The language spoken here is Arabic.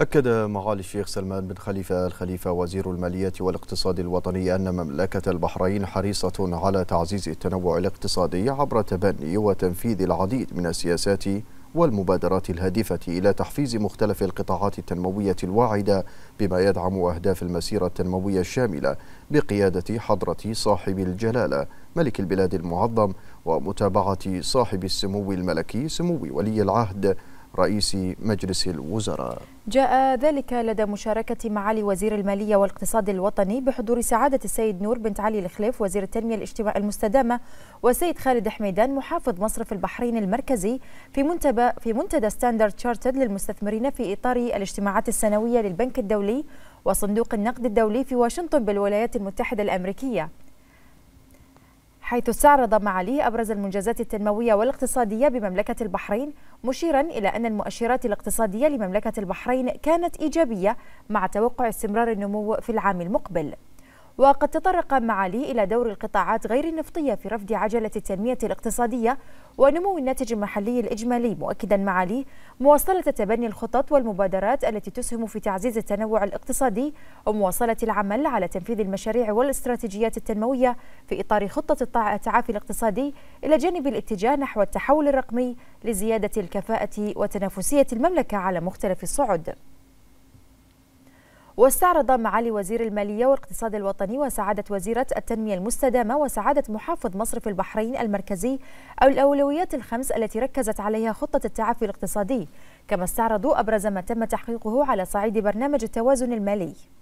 أكد معالي الشيخ سلمان بن خليفة الخليفة وزير المالية والاقتصاد الوطني أن مملكة البحرين حريصة على تعزيز التنوع الاقتصادي عبر تبني وتنفيذ العديد من السياسات والمبادرات الهادفة إلى تحفيز مختلف القطاعات التنموية الواعدة بما يدعم أهداف المسيرة التنموية الشاملة بقيادة حضرة صاحب الجلالة ملك البلاد المعظم ومتابعة صاحب السمو الملكي سمو ولي العهد رئيس مجلس الوزراء جاء ذلك لدى مشاركة معالي وزير المالية والاقتصاد الوطني بحضور سعادة السيد نور بنت علي الخليف وزير التنمية الاجتماعية المستدامة والسيد خالد حميدان محافظ مصرف البحرين المركزي في منتدى في منتدى ستاندرد تشارتد للمستثمرين في إطار الاجتماعات السنوية للبنك الدولي وصندوق النقد الدولي في واشنطن بالولايات المتحدة الأمريكية حيث استعرض معاليه أبرز المنجزات التنموية والاقتصادية بمملكة البحرين مشيرا إلى أن المؤشرات الاقتصادية لمملكة البحرين كانت إيجابية مع توقع استمرار النمو في العام المقبل وقد تطرق معالي إلى دور القطاعات غير النفطية في رفض عجلة التنمية الاقتصادية ونمو الناتج المحلي الإجمالي مؤكدا معالي مواصلة تبني الخطط والمبادرات التي تسهم في تعزيز التنوع الاقتصادي ومواصلة العمل على تنفيذ المشاريع والاستراتيجيات التنموية في إطار خطة التعافي الاقتصادي إلى جانب الاتجاه نحو التحول الرقمي لزيادة الكفاءة وتنافسية المملكة على مختلف الصعد واستعرض معالي وزير المالية والاقتصاد الوطني وسعادة وزيرة التنمية المستدامة وسعادة محافظ مصرف البحرين المركزي أو الأولويات الخمس التي ركزت عليها خطة التعافي الاقتصادي كما استعرضوا أبرز ما تم تحقيقه على صعيد برنامج التوازن المالي